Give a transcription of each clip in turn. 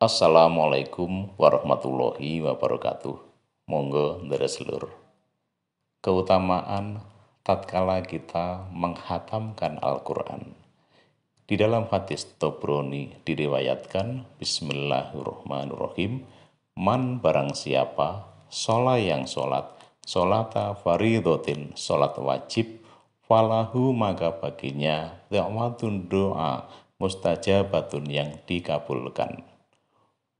Assalamualaikum warahmatullahi wabarakatuh. Monggo dari seluruh. Keutamaan tatkala kita menghatamkan Al-Quran. Di dalam hadis Tobroni diriwayatkan Bismillahirrahmanirrahim Man barang siapa sholat yang sholat Sholata faridotin sholat wajib Falahu maka baginya Da'watun doa mustajabatun yang dikabulkan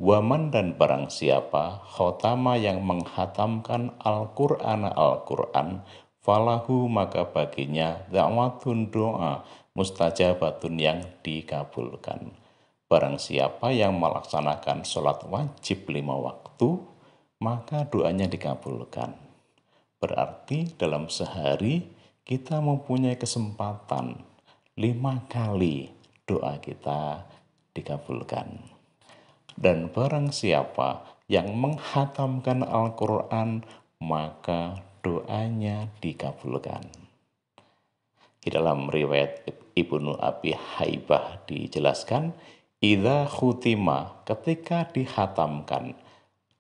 Waman dan barang siapa khotama yang menghatamkan Al-Qur'an Al-Qur'an falahu maka baginya da'watun doa mustajabatun yang dikabulkan. Barang siapa yang melaksanakan sholat wajib lima waktu, maka doanya dikabulkan. Berarti dalam sehari kita mempunyai kesempatan lima kali doa kita dikabulkan. Dan barang siapa yang menghatamkan Al-Quran, maka doanya dikabulkan. Di dalam riwayat Ibnu Abi Haibah dijelaskan, Ida khutima ketika dihatamkan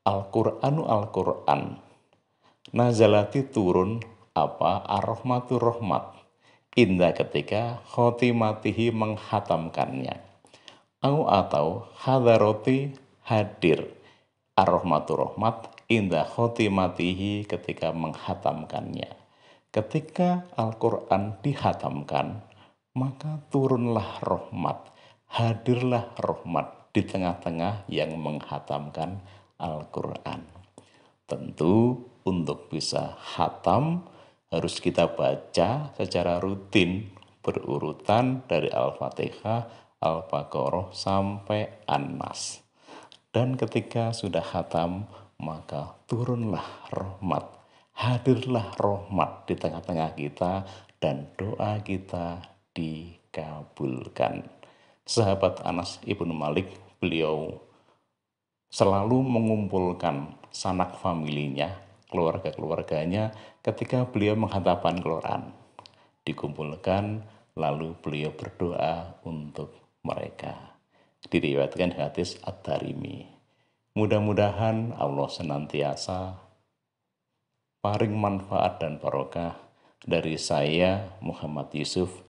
Al-Quranu Al-Quran Nazalati turun apa ar-rahmatu rahmat Indah ketika khutimatihi menghatamkannya au atau hadaroti hadir ar rohmat indah indah khotimatihi ketika menghatamkannya. Ketika Al-Quran dihatamkan, maka turunlah rahmat, hadirlah rahmat di tengah-tengah yang menghatamkan Al-Quran. Tentu untuk bisa hatam harus kita baca secara rutin berurutan dari Al-Fatihah Al-Baqarah sampai An-Nas. Dan ketika sudah hatam, maka turunlah rahmat. Hadirlah rahmat di tengah-tengah kita dan doa kita dikabulkan. Sahabat Anas Ibnu Malik, beliau selalu mengumpulkan sanak familinya, keluarga-keluarganya ketika beliau menghadapkan keluaran. Dikumpulkan lalu beliau berdoa untuk mereka. Diriwayatkan hadis At-Tarimi. Mudah-mudahan Allah senantiasa paring manfaat dan barokah dari saya Muhammad Yusuf